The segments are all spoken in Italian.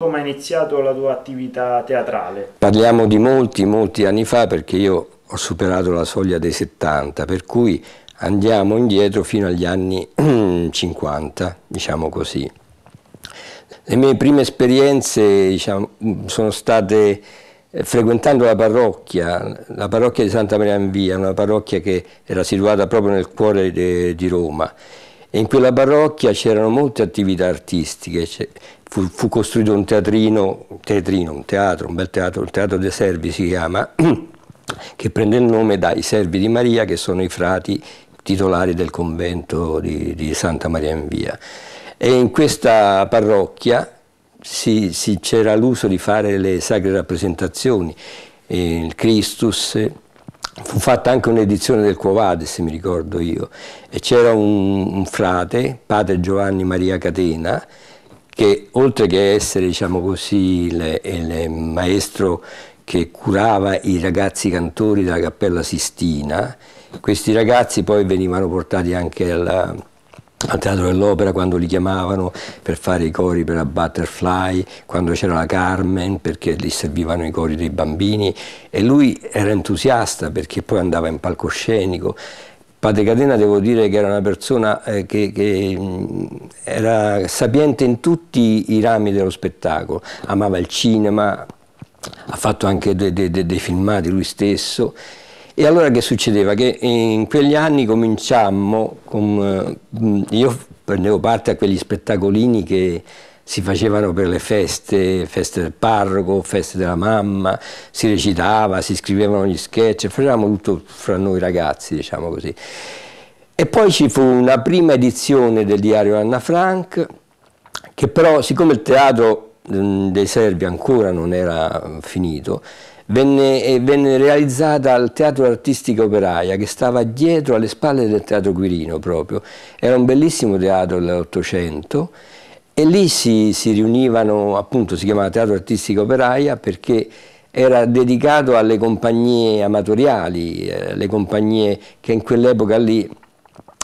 Come ha iniziato la tua attività teatrale? Parliamo di molti, molti anni fa perché io ho superato la soglia dei 70, per cui andiamo indietro fino agli anni 50, diciamo così. Le mie prime esperienze diciamo, sono state eh, frequentando la parrocchia, la parrocchia di Santa Maria in Via, una parrocchia che era situata proprio nel cuore de, di Roma. E in quella parrocchia c'erano molte attività artistiche, Fu, fu, costruito un teatrino, un teatrino, un teatro, un bel teatro, il Teatro dei Servi si chiama, che prende il nome dai Servi di Maria, che sono i frati titolari del convento di, di Santa Maria in Via. E in questa parrocchia c'era l'uso di fare le sacre rappresentazioni, il Christus, eh, fu fatta anche un'edizione del Quovade, se mi ricordo io, e c'era un, un frate, padre Giovanni Maria Catena, che oltre che essere diciamo così, il, il maestro che curava i ragazzi cantori della Cappella Sistina, questi ragazzi poi venivano portati anche alla, al teatro dell'opera quando li chiamavano per fare i cori per la Butterfly, quando c'era la Carmen perché gli servivano i cori dei bambini e lui era entusiasta perché poi andava in palcoscenico Padre Catena devo dire che era una persona eh, che, che mm, era sapiente in tutti i rami dello spettacolo, amava il cinema, ha fatto anche dei de, de, de filmati lui stesso. E allora che succedeva? Che in quegli anni cominciammo, con, eh, mm, io prendevo parte a quegli spettacolini che si facevano per le feste, feste del parroco, feste della mamma, si recitava, si scrivevano gli sketch, facevamo tutto fra noi ragazzi, diciamo così. E poi ci fu una prima edizione del diario Anna Frank, che però siccome il teatro mm, dei Servi ancora non era finito, venne, eh, venne realizzata al Teatro Artistica Operaia, che stava dietro alle spalle del Teatro Quirino proprio. Era un bellissimo teatro dell'Ottocento, e lì si, si riunivano, appunto si chiamava Teatro Artistico Operaia perché era dedicato alle compagnie amatoriali, eh, le compagnie che in quell'epoca lì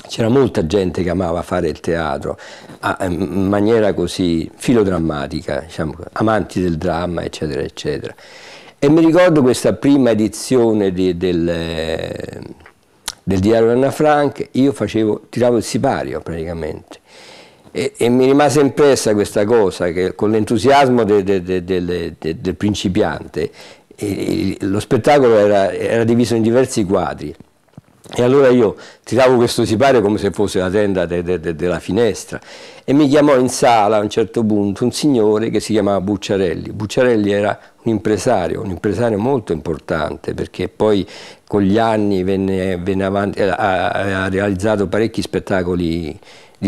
c'era molta gente che amava fare il teatro ah, in maniera così filodrammatica, diciamo, amanti del dramma, eccetera, eccetera. E mi ricordo questa prima edizione di, del, eh, del diario Anna Frank, io facevo, tiravo il sipario praticamente. E, e, mi rimase impressa questa cosa, che con l'entusiasmo del de, de, de, principiante, e, lo spettacolo era, era, diviso in diversi quadri. E allora io tiravo questo sipario come se fosse la tenda della finestra e mi chiamò in sala a un certo punto un signore che si chiamava Bucciarelli. Bucciarelli era un impresario, un impresario molto importante perché poi con gli anni venne, venne avanti, eh, ha, ha realizzato parecchi spettacoli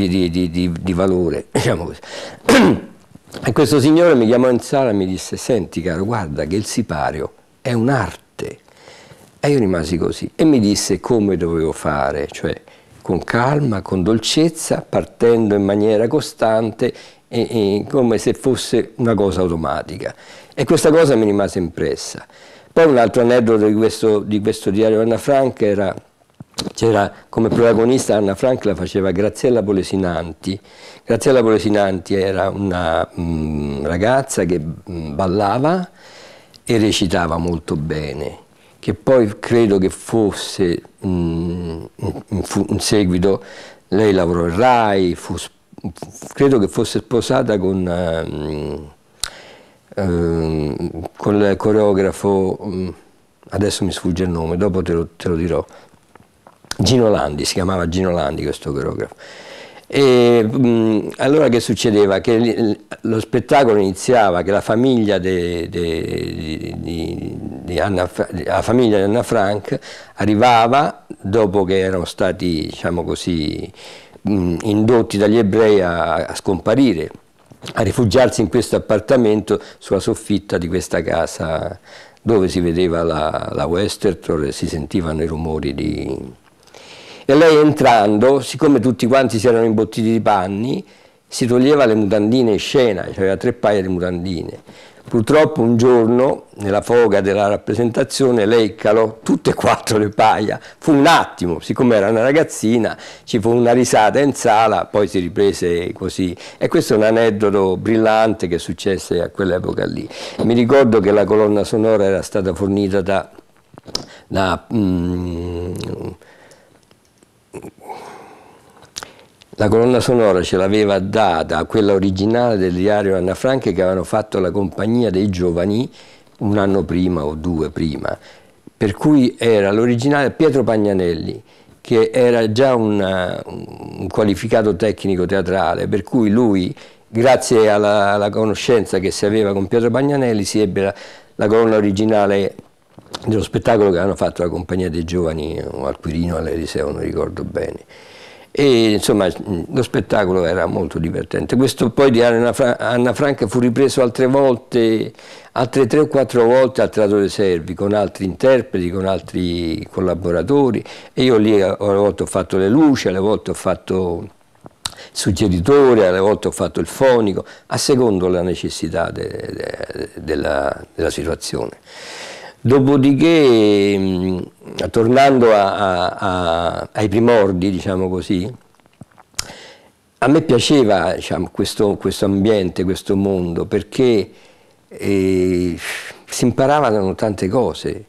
di, di, di, di valore, diciamo così. E questo signore mi chiamò in sala e mi disse, senti caro, guarda che il sipario è un'arte. E io rimasi così e mi disse come dovevo fare, cioè con calma, con dolcezza, partendo in maniera costante e, e, come se fosse una cosa automatica. E questa cosa mi rimase impressa. Poi un altro aneddoto di questo, di questo diario Anna Frank era c'era come protagonista Anna Frank la faceva Graziella Bolesinanti. Graziella Bolesinanti era una mh, mm, ragazza che mh, mm, ballava e recitava molto bene, che poi credo che fosse mh, mm, in, in, seguito, lei lavorò in RAI, fu, credo che fosse sposata con, ehm, ehm, con il coreografo, adesso mi sfugge il nome, dopo te lo, te lo dirò, Gino Landi, si chiamava Gino Landi questo coreografo. E, mh, allora che succedeva? Che lo spettacolo iniziava che la famiglia, de, de, di, di Anna, la famiglia di Anna Frank arrivava dopo che erano stati, diciamo così, mh, indotti dagli ebrei a, a scomparire, a rifugiarsi in questo appartamento sulla soffitta di questa casa dove si vedeva la, la Westertor e si sentivano i rumori di, e lei entrando, siccome tutti quanti si erano imbottiti di panni, si toglieva le mutandine in scena, cioè aveva tre paia di mutandine. Purtroppo un giorno, nella foga della rappresentazione, lei calò tutte e quattro le paia. Fu un attimo, siccome era una ragazzina, ci fu una risata in sala, poi si riprese così. E questo è un aneddoto brillante che successe a quell'epoca lì. Mi ricordo che la colonna sonora era stata fornita da da um, La colonna sonora ce l'aveva data quella originale del diario Anna Franchi che avevano fatto la compagnia dei giovani un anno prima o due prima, per cui era l'originale Pietro Pagnanelli che era già una, un qualificato tecnico teatrale, per cui lui, grazie alla, alla conoscenza che si aveva con Pietro Pagnanelli, si ebbe la, la colonna originale dello spettacolo che avevano fatto la compagnia dei giovani al Quirino all'Eliseo, non ricordo bene. E insomma lo spettacolo era molto divertente. Questo poi di Anna, Fra Anna Franca fu ripreso altre volte, altre tre o quattro volte al Teatro dei Servi, con altri interpreti, con altri collaboratori. E io lì eh, alle volte ho fatto le luci, alle volte ho fatto il suggeritore, alle volte ho fatto il fonico, a secondo la necessità de, de, de, della, della situazione. Dopodiché, tornando a, a, ai primordi, diciamo così, a me piaceva diciamo, questo, questo, ambiente, questo mondo, perché eh, si imparavano tante cose.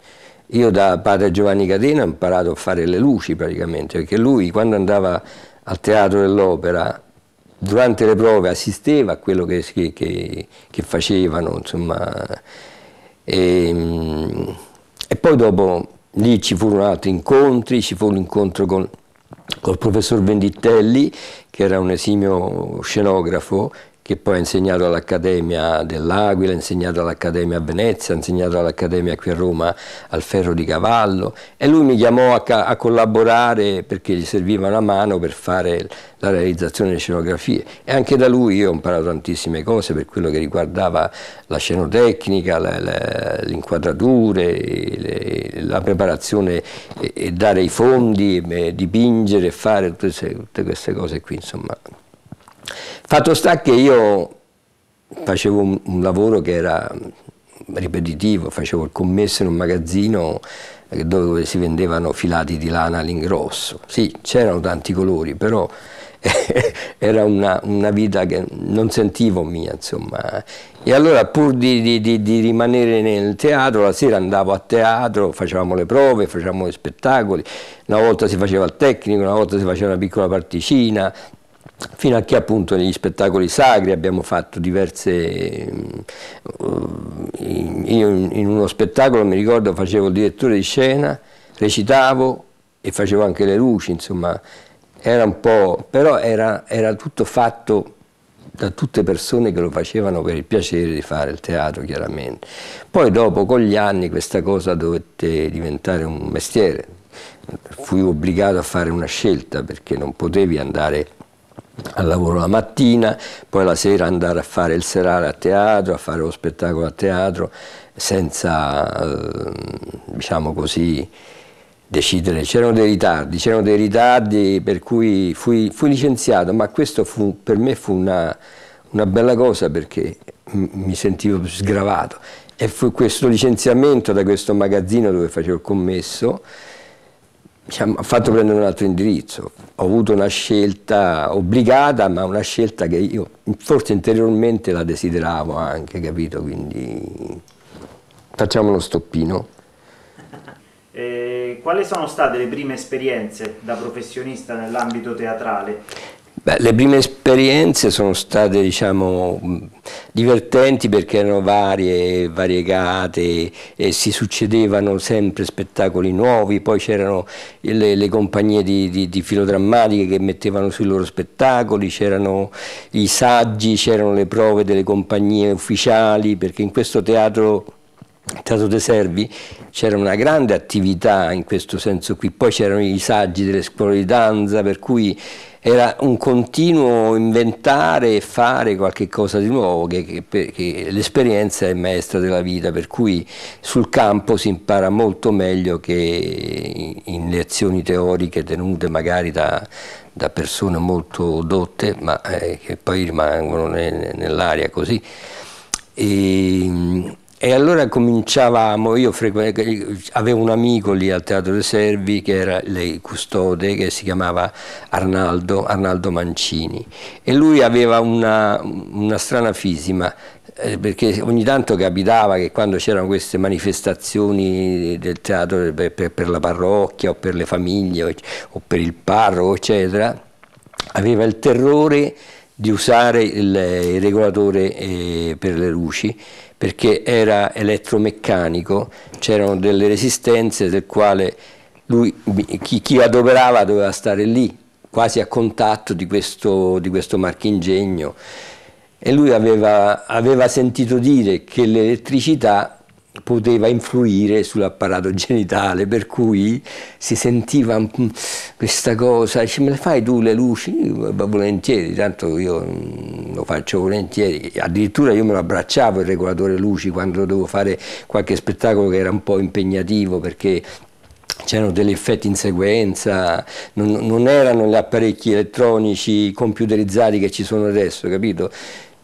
Io da padre Giovanni Catena ho imparato a fare le luci praticamente, perché lui quando andava al teatro dell'opera, durante le prove assisteva a quello che, che, che facevano, insomma e, ehm, e poi dopo lì ci furono altri incontri, ci fu un incontro con col professor Venditelli, che era un esimio scenografo che poi ha insegnato all'Accademia dell'Aquila, ha insegnato all'Accademia a Venezia, ha insegnato all'Accademia qui a Roma al Ferro di Cavallo e lui mi chiamò a, a, collaborare perché gli serviva una mano per fare la realizzazione delle scenografie e anche da lui io ho imparato tantissime cose per quello che riguardava la scenotecnica, la, la, le inquadrature, le, la preparazione e, e, dare i fondi, e, dipingere, fare tutte, tutte queste cose qui insomma. Fatto sta che io facevo un, un lavoro che era ripetitivo, facevo il commesso in un magazzino eh, dove si vendevano filati di lana all'ingrosso. Sì, c'erano tanti colori, però era una, una, vita che non sentivo mia, insomma. E allora pur di, di, di, rimanere nel teatro, la sera andavo a teatro, facevamo le prove, facevamo gli spettacoli, una volta si faceva il tecnico, una volta si faceva una piccola particina, fino a che appunto negli spettacoli sacri abbiamo fatto diverse... Eh, Io in uno spettacolo mi ricordo facevo il direttore di scena, recitavo e facevo anche le luci, insomma, era un po'... però era, era tutto fatto da tutte persone che lo facevano per il piacere di fare il teatro, chiaramente. Poi dopo, con gli anni, questa cosa dovette diventare un mestiere. Fui obbligato a fare una scelta perché non potevi andare al lavoro la mattina, poi la sera andare a fare il serale a teatro, a fare lo spettacolo a teatro, senza, eh, diciamo così, decidere. C'erano dei ritardi, c'erano dei ritardi per cui fui, fui licenziato, ma questo fu, per me fu una, una bella cosa perché mi sentivo sgravato. E fu questo licenziamento da questo magazzino dove facevo il commesso, mi ha fatto prendere un altro indirizzo. Ho avuto una scelta obbligata, ma una scelta che io forse interiormente la desideravo anche, capito? Quindi facciamo uno stoppino. Eh, quali sono state le prime esperienze da professionista nell'ambito teatrale? Beh, le prime esperienze sono state diciamo, mm, divertenti perché erano varie, variegate e si succedevano sempre spettacoli nuovi, poi c'erano le, le, compagnie di, di, di, filodrammatiche che mettevano sui loro spettacoli, c'erano i saggi, c'erano le prove delle compagnie ufficiali perché in questo teatro... Teatro dei Servi c'era una grande attività in questo senso qui, poi c'erano i saggi delle scuole di danza, per cui era un continuo inventare e fare qualche cosa di nuovo, che, che, che l'esperienza è maestra della vita, per cui sul campo si impara molto meglio che in lezioni teoriche tenute magari da, da persone molto dotte, ma eh, che poi rimangono nell'aria così. E, e allora cominciavamo, io avevo un amico lì al Teatro dei Servi che era il custode, che si chiamava Arnaldo, Arnaldo Mancini e lui aveva una, una strana fisima eh, perché ogni tanto capitava che quando c'erano queste manifestazioni del teatro per, per, la parrocchia o per le famiglie o, o per il parroco eccetera, aveva il terrore di usare il, eh, il regolatore eh, per le luci perché era elettromeccanico, c'erano delle resistenze del quale lui, chi, chi, adoperava doveva stare lì, quasi a contatto di questo, di questo marchingegno e lui aveva, aveva sentito dire che l'elettricità poteva influire sull'apparato genitale, per cui si sentiva questa cosa, dice me le fai tu le luci? Volentieri, tanto io mm, lo faccio volentieri, addirittura io me lo abbracciavo il regolatore luci quando dovevo fare qualche spettacolo che era un po' impegnativo perché c'erano degli effetti in sequenza, non, non, erano gli apparecchi elettronici computerizzati che ci sono adesso, capito?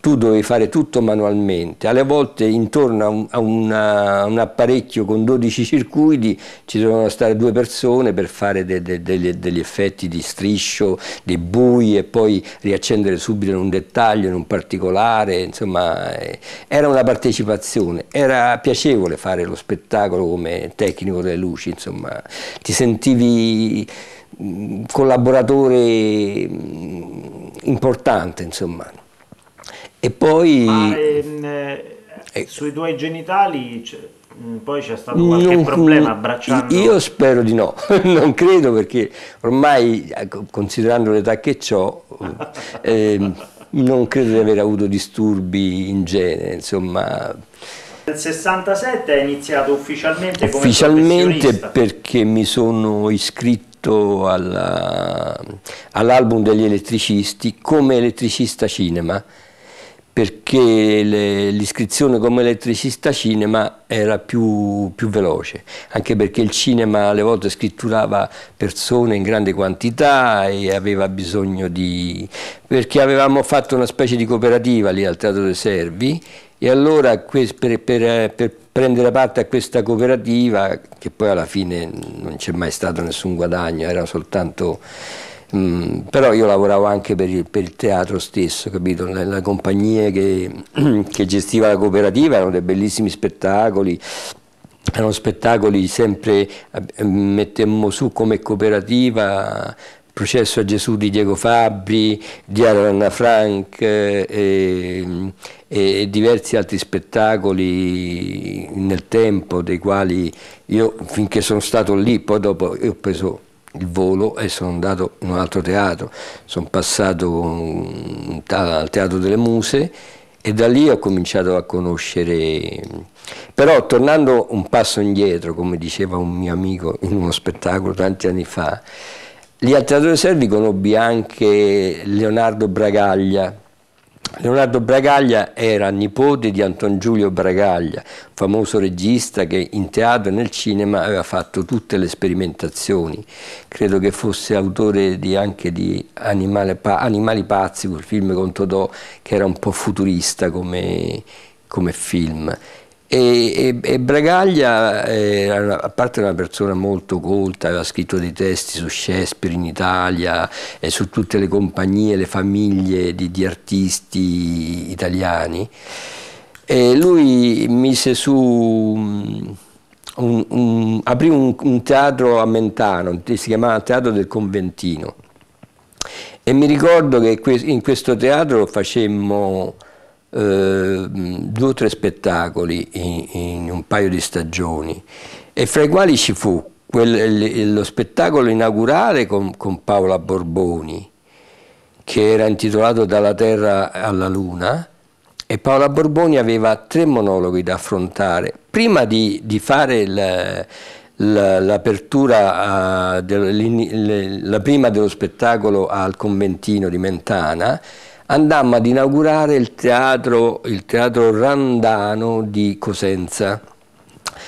tu dovevi fare tutto manualmente, alle volte intorno a un, a una, un apparecchio con 12 circuiti ci dovevano stare due persone per fare de, de, de, degli effetti di striscio, di bui e poi riaccendere subito in un dettaglio, in un particolare, insomma eh, era una partecipazione, era piacevole fare lo spettacolo come tecnico delle luci, insomma ti sentivi mm, collaboratore mm, importante insomma. E poi... Ma, ehm, eh, eh. sui tuoi genitali... Mm, poi c'è stato qualche non, problema abbracciando? Io spero di no, non credo perché ormai ecco, considerando l'età che ho eh, non credo di aver avuto disturbi in genere, insomma. Nel 67 è iniziato ufficialmente come Ufficialmente perché mi sono iscritto all'album degli elettricisti come elettricista cinema perché le, l'iscrizione come elettricista cinema era più, più, veloce, anche perché il cinema alle volte scritturava persone in grande quantità e aveva bisogno di... perché avevamo fatto una specie di cooperativa lì al Teatro dei Servi e allora per, per, per prendere parte a questa cooperativa, che poi alla fine non c'è mai stato nessun guadagno, era soltanto Mm, però io lavoravo anche per il, per il teatro stesso, capito? La, la compagnia che, che, gestiva la cooperativa erano dei bellissimi spettacoli, erano spettacoli sempre, eh, mettemmo su come cooperativa Processo a Gesù di Diego Fabri, di Anna Frank eh, e, e, diversi altri spettacoli nel tempo dei quali io finché sono stato lì, poi dopo ho preso il volo e sono andato in un altro teatro, sono passato al Teatro delle Muse e da lì ho cominciato a conoscere, però tornando un passo indietro, come diceva un mio amico in uno spettacolo tanti anni fa, lì al Teatro dei Servi conobbi anche Leonardo Bragaglia, Leonardo Bragaglia era nipote di Anton Giulio Bragaglia, famoso regista che in teatro e nel cinema aveva fatto tutte le sperimentazioni. Credo che fosse autore di, anche di Animale, Animali pazzi, quel film con Todò che era un po' futurista come, come film. E, e, e Bragaglia, eh, a parte una persona molto colta, aveva scritto dei testi su Shakespeare in Italia e su tutte le compagnie, le famiglie di, di artisti italiani, e lui mise su... Mm, un, un, aprì un, un, teatro a Mentano, si chiamava Teatro del Conventino. E mi ricordo che in questo teatro facemmo Ehm, due o tre spettacoli in, in, un paio di stagioni e fra i quali ci fu quel, lo spettacolo inaugurale con, con Paola Borboni che era intitolato Dalla Terra alla Luna e Paola Borboni aveva tre monologhi da affrontare. Prima di, di fare l'apertura, ah, la, la prima dello spettacolo al conventino di Mentana, andammo ad inaugurare il teatro, il teatro Randano di Cosenza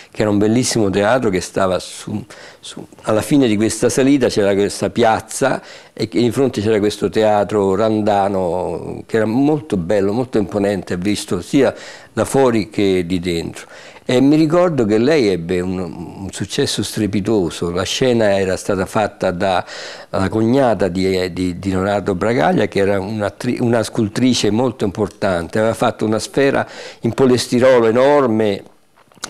che era un bellissimo teatro che stava su, su. alla fine di questa salita c'era questa piazza e in fronte c'era questo teatro randano che era molto bello, molto imponente, visto sia da fuori che di dentro. E mi ricordo che lei ebbe un, un successo strepitoso, la scena era stata fatta dalla cognata di, di, di, Leonardo Bragaglia che era una, una scultrice molto importante, aveva fatto una sfera in polestirolo enorme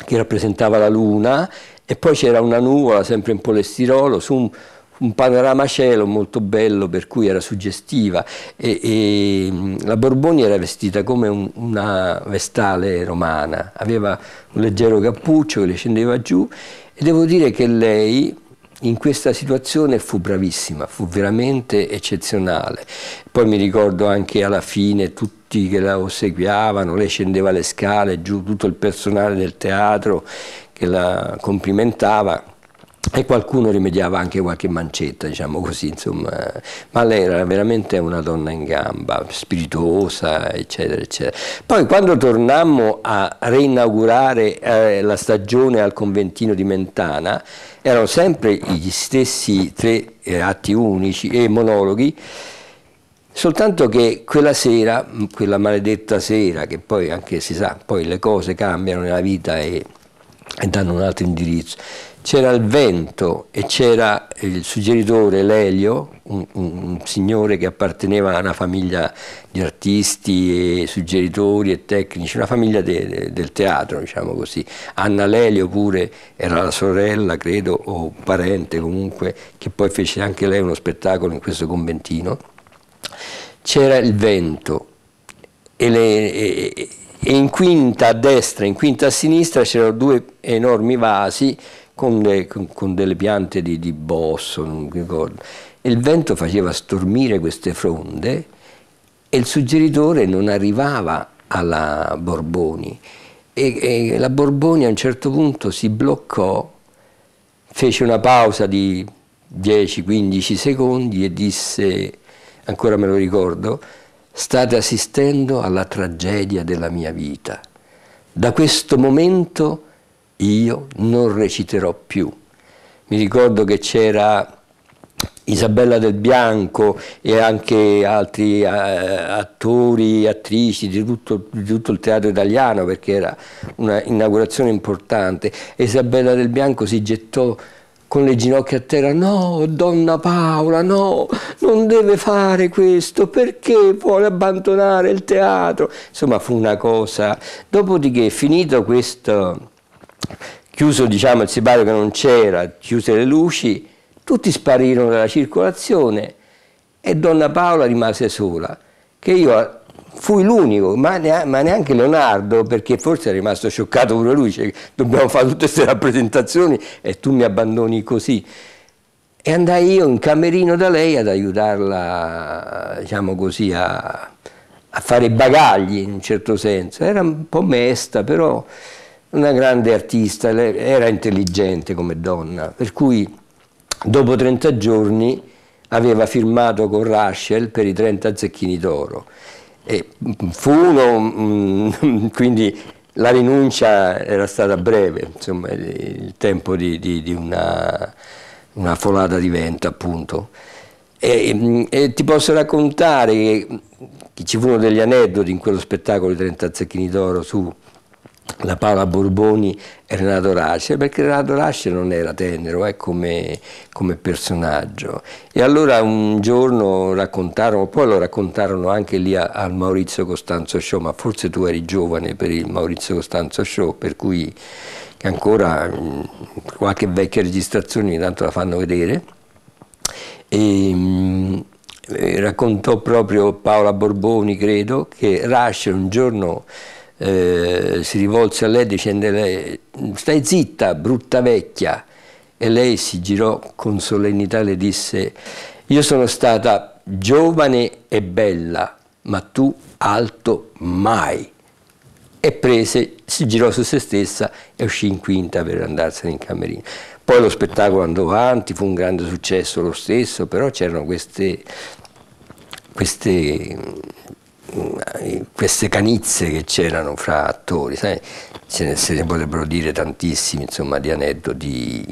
che rappresentava la luna e poi c'era una nuvola sempre in polestirolo su un un panorama cielo molto bello per cui era suggestiva e, e mm, la Borboni era vestita come un, una vestale romana, aveva un leggero cappuccio che le scendeva giù e devo dire che lei in questa situazione fu bravissima, fu veramente eccezionale. Poi mi ricordo anche alla fine tutti che la ossequiavano, lei scendeva le scale giù, tutto il personale del teatro che la complimentava e qualcuno rimediava anche qualche mancetta, diciamo così, insomma. Ma lei era veramente una donna in gamba, spirituosa, eccetera, eccetera. Poi quando tornammo a reinaugurare eh, la stagione al conventino di Mentana, erano sempre gli stessi tre eh, atti unici e monologhi, Soltanto che quella sera, quella maledetta sera, che poi anche si sa, poi le cose cambiano nella vita e, e danno un altro indirizzo, c'era il vento e c'era il suggeritore Lelio, un, un, signore che apparteneva a una famiglia di artisti e suggeritori e tecnici, una famiglia de, de, del teatro, diciamo così. Anna Lelio pure era la sorella, credo, o parente comunque, che poi fece anche lei uno spettacolo in questo conventino. C'era il vento e, le, e, e in quinta a destra, e in quinta a sinistra c'erano due enormi vasi con, le, con, con delle piante di, di bosso, non ricordo. E il vento faceva stormire queste fronde e il suggeritore non arrivava alla Borboni. E, e la Borboni a un certo punto si bloccò, fece una pausa di 10-15 secondi e disse, ancora me lo ricordo, state assistendo alla tragedia della mia vita. Da questo momento io non reciterò più. Mi ricordo che c'era Isabella del Bianco e anche altri eh, attori, attrici di tutto, di tutto, il teatro italiano perché era un'inaugurazione importante. Isabella del Bianco si gettò con le ginocchia a terra, no, donna Paola, no, non deve fare questo, perché vuole abbandonare il teatro? Insomma, fu una cosa. Dopodiché, finito questo chiuso diciamo, il sipario che non c'era, chiuse le luci, tutti sparirono dalla circolazione e donna Paola rimase sola, che io fui l'unico, ma, neanche Leonardo, perché forse è rimasto scioccato pure lui, cioè, dobbiamo fare tutte queste rappresentazioni e tu mi abbandoni così. E andai io in camerino da lei ad aiutarla, diciamo così, a, a fare i bagagli in un certo senso. Era un po' mesta, però una grande artista, era intelligente come donna, per cui dopo 30 giorni aveva firmato con Raschel per i 30 zecchini d'oro. E fu uno, mm, quindi la rinuncia era stata breve, insomma, il tempo di, di, di una, una, folata di vento, appunto. E, e, ti posso raccontare che ci furono degli aneddoti in quello spettacolo di 30 zecchini d'oro su la Paola Borboni e Renato Race, perché Renato Race non era tenero eh, come, come, personaggio. E allora un giorno raccontarono, poi lo raccontarono anche lì al Maurizio Costanzo Show, ma forse tu eri giovane per il Maurizio Costanzo Show, per cui ancora mh, mm, qualche vecchia registrazione ogni tanto la fanno vedere. E, mh, mm, raccontò proprio Paola Borboni, credo, che Race un giorno eh, si rivolse a lei dicendole stai zitta brutta vecchia e lei si girò con solennità e le disse io sono stata giovane e bella ma tu alto mai e prese, si girò su se stessa e uscì in quinta per andarsene in camerino. Poi lo spettacolo andò avanti, fu un grande successo lo stesso, però c'erano queste, queste eh, queste canizze che c'erano fra attori, sai? Se ne, se ne potrebbero dire tantissimi insomma, di aneddoti.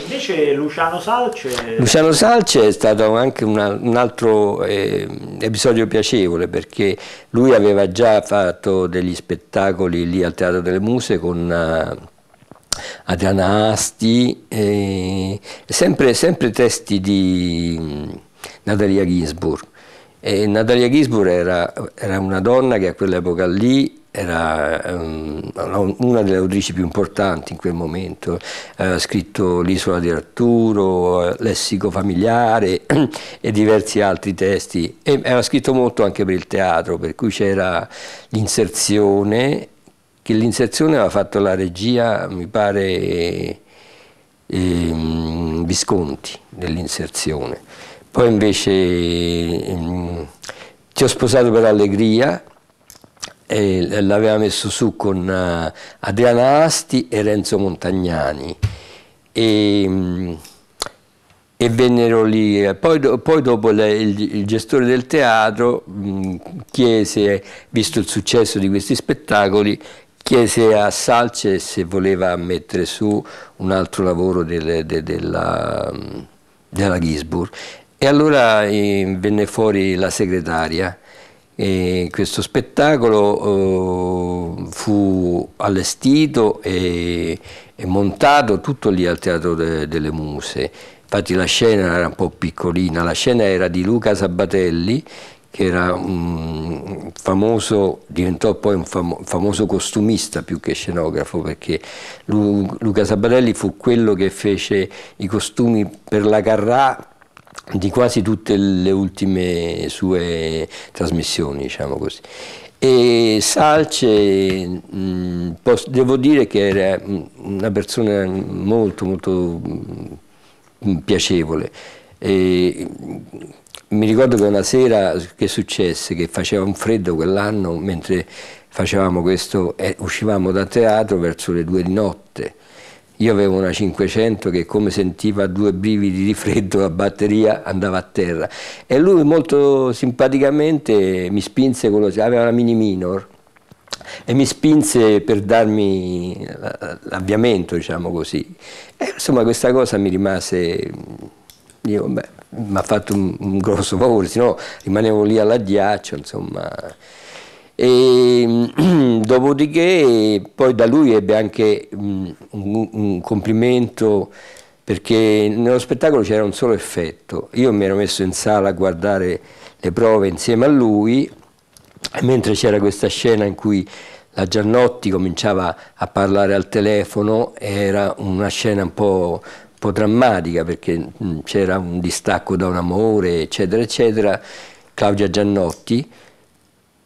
Invece Luciano Salce... Luciano Salce è stato anche una, un altro eh, episodio piacevole perché lui aveva già fatto degli spettacoli lì al Teatro delle Muse con... Uh, Adriana Asti, eh, sempre, sempre, testi di mm, Natalia Ginsburg e Natalia Gisburg era, era, una donna che a quell'epoca lì era um, una delle autrici più importanti in quel momento, aveva scritto L'isola di Arturo, Lessico familiare e diversi altri testi, e aveva scritto molto anche per il teatro, per cui c'era l'inserzione che l'inserzione aveva fatto la regia, mi pare, eh, Visconti dell'inserzione. Poi invece mh, ehm, ti ho sposato per allegria, l'aveva messo su con eh, Adriana Asti e Renzo Montagnani. E, ehm, mh, e vennero lì. Poi, poi dopo le, il, il, gestore del teatro mh, chiese, visto il successo di questi spettacoli, chiese a Salce se voleva mettere su un altro lavoro del, de, della, della Gisburg e allora eh, venne fuori la segretaria e questo spettacolo eh, fu allestito e, e, montato tutto lì al Teatro de, delle Muse. Infatti la scena era un po' piccolina, la scena era di Luca Sabatelli che era un famoso, diventò poi un famo, famoso costumista più che scenografo, perché Lu, Luca Sabatelli fu quello che fece i costumi per la Carrà di quasi tutte le ultime sue trasmissioni, diciamo così. E Salce, mh, mm, posso, devo dire che era una persona molto, molto mh, mm, piacevole. E, mm, mi ricordo che una sera che successe, che faceva un freddo quell'anno, mentre facevamo questo, eh, uscivamo da teatro verso le due di notte io avevo una 500 che come sentiva due brividi di freddo a batteria andava a terra e lui molto simpaticamente mi spinse, con aveva una mini minor e mi spinse per darmi l'avviamento, diciamo così. E insomma questa cosa mi rimase, mi ha fatto un, un, grosso favore, sennò rimanevo lì all'addiaccio, insomma... E, mm, dopodiché poi da lui ebbe anche mm, un, un complimento perché nello spettacolo c'era un solo effetto. Io mi ero messo in sala a guardare le prove insieme a lui, mentre c'era questa scena in cui la Giannotti cominciava a parlare al telefono, era una scena un po', un po drammatica perché mm, c'era un distacco da un amore, eccetera, eccetera. Claudia Giannotti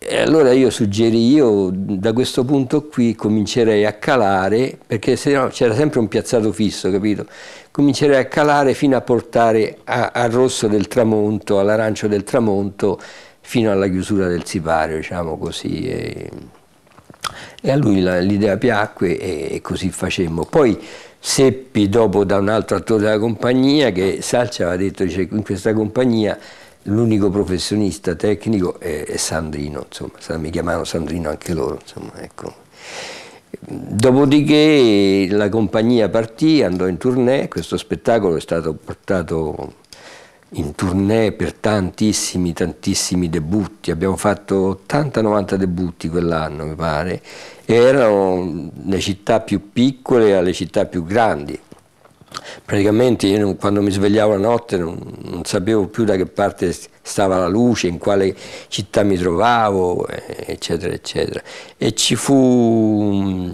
e allora io suggerì, io da questo punto qui comincerei a calare, perché se no c'era sempre un piazzato fisso, capito? Comincerei a calare fino a portare al rosso del tramonto, all'arancio del tramonto, fino alla chiusura del sipario, diciamo così. E, e a lui l'idea piacque e, e così facemmo. Poi seppi dopo da un altro attore della compagnia che Salcia aveva detto, dice, in questa compagnia l'unico professionista tecnico è, è Sandrino, insomma, mi chiamavano Sandrino anche loro. Insomma, ecco. Dopodiché la compagnia partì, andò in tournée, questo spettacolo è stato portato in tournée per tantissimi, tantissimi debutti, abbiamo fatto 80-90 debutti quell'anno mi pare, erano le città più piccole alle città più grandi, praticamente io non, quando mi svegliavo la notte non, non, sapevo più da che parte stava la luce, in quale città mi trovavo, eh, eccetera, eccetera. E ci fu, mm,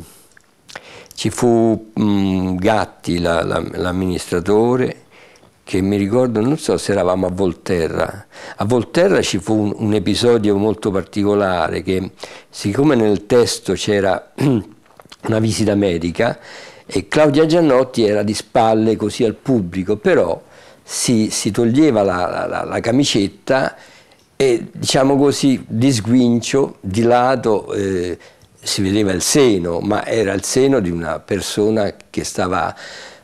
ci fu um, Gatti, l'amministratore, la, la, che mi ricordo, non so se eravamo a Volterra, a Volterra ci fu un, un episodio molto particolare che siccome nel testo c'era una visita medica, e Claudia Giannotti era di spalle così al pubblico, però si, si toglieva la, la, la, camicetta e diciamo così di sguincio, di lato eh, si vedeva il seno, ma era il seno di una persona che stava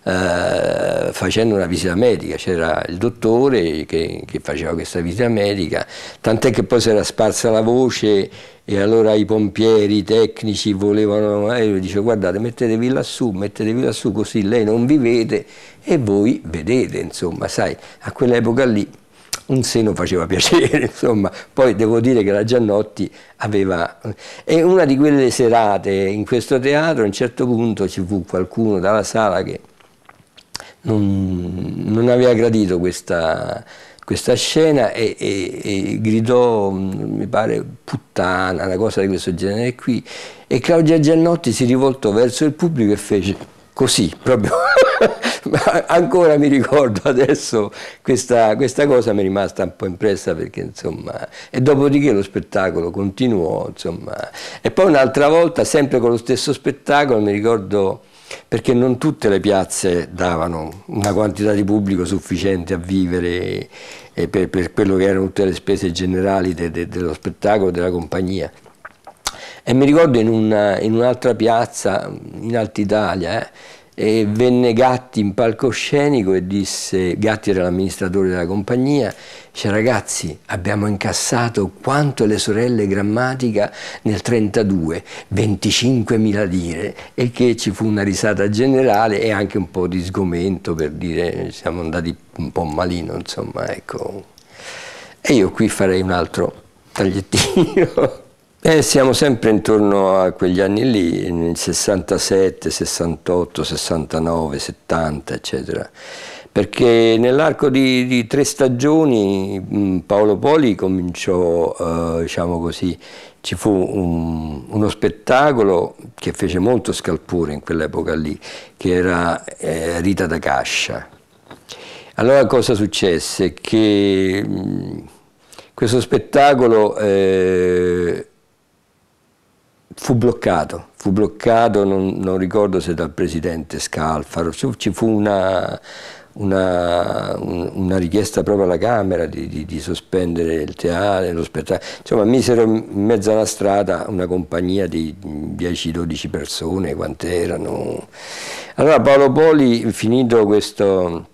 eh, facendo una visita medica, c'era il dottore che, che faceva questa visita medica, tant'è che poi si era sparsa la voce e allora i pompieri, i tecnici volevano, e eh, lui dice guardate mettetevi lassù, mettetevi lassù così lei non vi vede e voi vedete, insomma, sai, a quell'epoca lì un seno faceva piacere, insomma, poi devo dire che la Giannotti aveva... E una di quelle serate in questo teatro, a un certo punto ci fu qualcuno dalla sala che non, non aveva gradito questa questa scena e, e, e gridò, mm, mi pare, puttana, una cosa di questo genere qui. E Claudia Giannotti si rivoltò verso il pubblico e fece così, proprio. Ancora mi ricordo adesso questa, questa, cosa mi è rimasta un po' impressa perché insomma, e dopodiché lo spettacolo continuò, insomma. E poi un'altra volta, sempre con lo stesso spettacolo, mi ricordo perché non tutte le piazze davano una quantità di pubblico sufficiente a vivere eh, per, per, quello che erano tutte le spese generali de, de, dello spettacolo, della compagnia. E mi ricordo in, un'altra un piazza in Alta Italia, eh, e venne Gatti in palcoscenico e disse, Gatti era l'amministratore della compagnia, dice ragazzi abbiamo incassato quanto le sorelle grammatica nel 32, mila lire e che ci fu una risata generale e anche un po' di sgomento per dire siamo andati un po' malino insomma ecco. E io qui farei un altro tagliettino. Eh, siamo sempre intorno a quegli anni lì, nel 67, 68, 69, 70, eccetera. Perché nell'arco di, di, tre stagioni mm, Paolo Poli cominciò, eh, diciamo così, ci fu un, uno spettacolo che fece molto scalpore in quell'epoca lì, che era eh, Rita da Cascia. Allora cosa successe? Che mh, mm, questo spettacolo... Eh, fu bloccato, fu bloccato non, non, ricordo se dal presidente Scalfaro, ci fu una, una, una richiesta proprio alla Camera di, di, di sospendere il teatro, lo spettacolo, insomma misero in mezzo alla strada una compagnia di 10-12 persone, quante erano. Allora Paolo Poli, finito questo,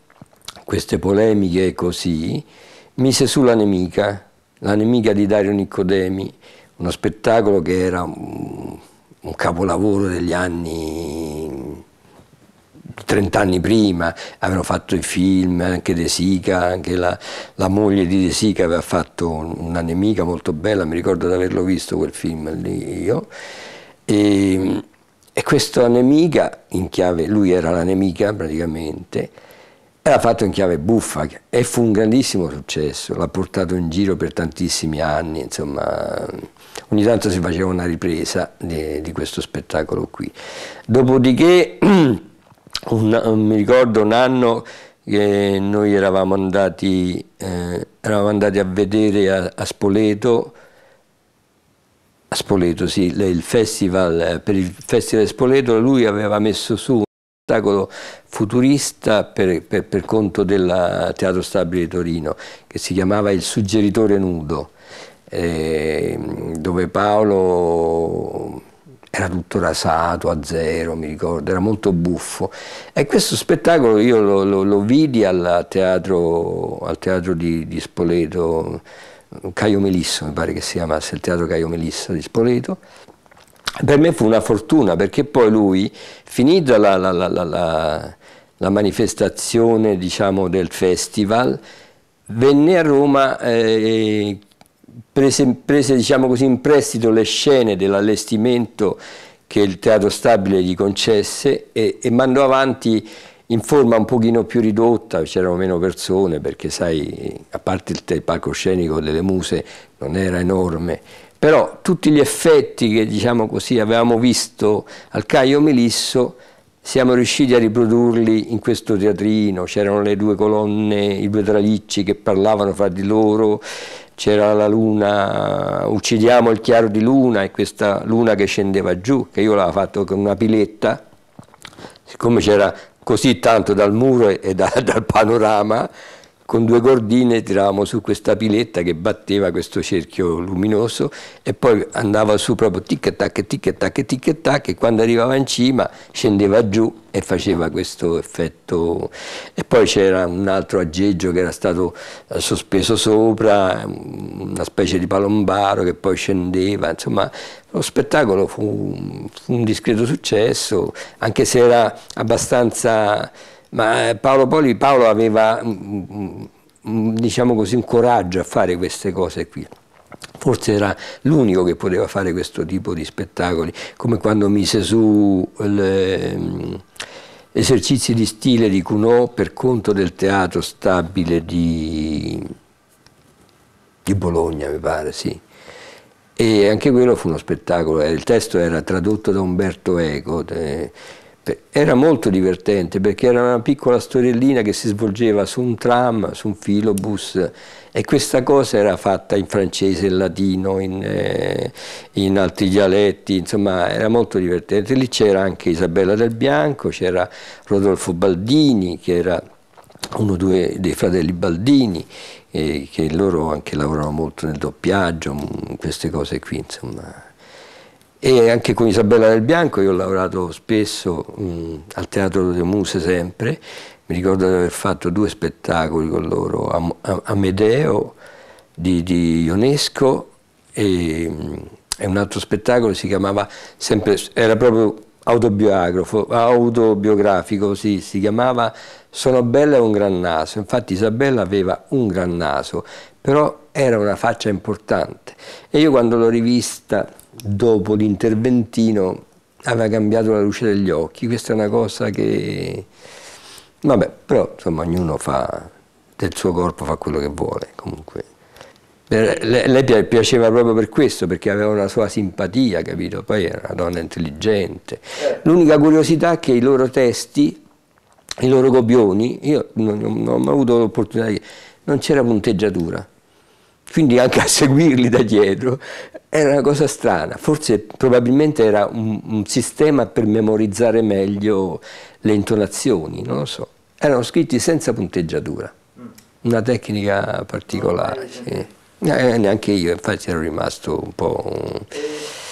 queste polemiche così, mise su la nemica, la nemica di Dario Nicodemi, uno spettacolo che era un, un capolavoro degli anni 30 anni prima avevano fatto i film, anche De Sica, anche la, la, moglie di De Sica aveva fatto una nemica molto bella, mi ricordo di averlo visto quel film lì io. E, e questa nemica, in chiave, lui era la nemica praticamente, era fatto in chiave buffa e fu un grandissimo successo, l'ha portato in giro per tantissimi anni, insomma ogni tanto si faceva una ripresa di, di questo spettacolo qui. Dopodiché un, mi ricordo un anno che noi eravamo andati, eh, eravamo andati a vedere a, a, Spoleto, a Spoleto sì, il festival, eh, per il Festival Spoleto lui aveva messo su spettacolo futurista per, per, per conto del Teatro Stabile di Torino che si chiamava Il suggeritore nudo, eh, dove Paolo era tutto rasato a zero, mi ricordo, era molto buffo. E questo spettacolo io lo, lo, lo vidi al teatro, al teatro di, di, Spoleto, Caio Melisso, mi pare che si chiamasse il teatro Caio Melisso di Spoleto, per me fu una fortuna perché poi lui, finita la, la, la, la manifestazione diciamo, del festival, venne a Roma eh, prese, prese diciamo così, in prestito le scene dell'allestimento che il teatro stabile gli concesse e, e mandò avanti in forma un pochino più ridotta, c'erano meno persone perché sai, a parte il palcoscenico delle muse non era enorme, però tutti gli effetti che diciamo così, avevamo visto al Caio Melisso siamo riusciti a riprodurli in questo teatrino, c'erano le due colonne, i due tralicci che parlavano fra di loro, c'era la luna, uccidiamo il chiaro di luna e questa luna che scendeva giù, che io l'avevo fatto con una piletta, siccome c'era così tanto dal muro e da, dal panorama, con due cordine tiravamo su questa piletta che batteva questo cerchio luminoso e poi andava su proprio tic tac, tic tac, tic tac e quando arrivava in cima scendeva giù e faceva questo effetto. E poi c'era un altro aggeggio che era stato eh, sospeso sopra, una specie di palombaro che poi scendeva, insomma lo spettacolo fu un discreto successo, anche se era abbastanza ma eh, Paolo Poli, Paolo aveva mm, mm, mm, diciamo così, un coraggio a fare queste cose qui. Forse era l'unico che poteva fare questo tipo di spettacoli, come quando mise su esercizi di stile di Cunò per conto del teatro stabile di, di Bologna, mi pare, sì. E anche quello fu uno spettacolo, eh, il testo era tradotto da Umberto Eco. Eh, era molto divertente perché era una piccola storiellina che si svolgeva su un tram, su un filobus e questa cosa era fatta in francese, in latino, in, eh, in altri dialetti, insomma era molto divertente. Lì c'era anche Isabella del Bianco, c'era Rodolfo Baldini che era uno due, dei fratelli Baldini eh, che loro anche lavoravano molto nel doppiaggio, queste cose qui insomma. E anche con Isabella del Bianco io ho lavorato spesso mh, al Teatro delle Muse sempre, mi ricordo di aver fatto due spettacoli con loro, Amedeo di, di Ionesco e, e, un altro spettacolo si chiamava sempre, era proprio autobiografo, autobiografico, sì, si chiamava Sono bella e un gran naso, infatti Isabella aveva un gran naso, però era una faccia importante e io quando l'ho rivista dopo l'interventino aveva cambiato la luce degli occhi. Questa è una cosa che... Vabbè, però insomma ognuno fa del suo corpo fa quello che vuole comunque. Lei piaceva proprio per questo, perché aveva una sua simpatia, capito? Poi era una donna intelligente. Eh. L'unica curiosità è che i loro testi, i loro copioni, io non, non ho mai avuto l'opportunità di... non c'era punteggiatura quindi anche a seguirli da dietro era una cosa strana, forse probabilmente era un, un sistema per memorizzare meglio le intonazioni, non lo so. Erano scritti senza punteggiatura, una tecnica particolare. Sì. Eh, neanche io, infatti ero rimasto un po'...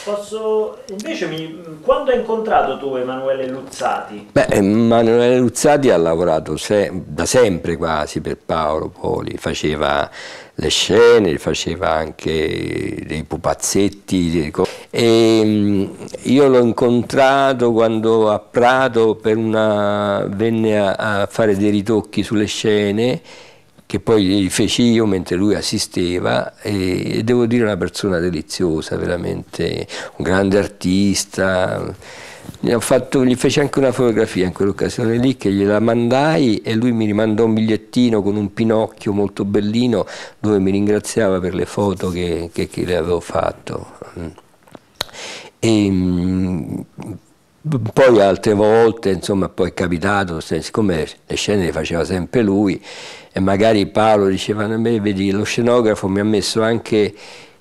Posso, invece, mi, quando hai incontrato tu Emanuele Luzzati? Beh, Emanuele Luzzati ha lavorato se, da sempre quasi per Paolo Poli, faceva le scene, faceva anche dei pupazzetti. E mm, io l'ho incontrato quando a Prato una, venne a fare dei ritocchi sulle scene che poi feci io mentre lui assisteva e devo dire una persona deliziosa, veramente un grande artista. Fatto, gli feci anche una fotografia in quell'occasione lì che gliela mandai e lui mi rimandò un bigliettino con un pinocchio molto bellino dove mi ringraziava per le foto che, che, che le avevo fatto. E, mm, poi altre volte, insomma, poi è capitato, siccome le scene le faceva sempre lui, e magari Paolo diceva a me, vedi, lo scenografo mi ha messo anche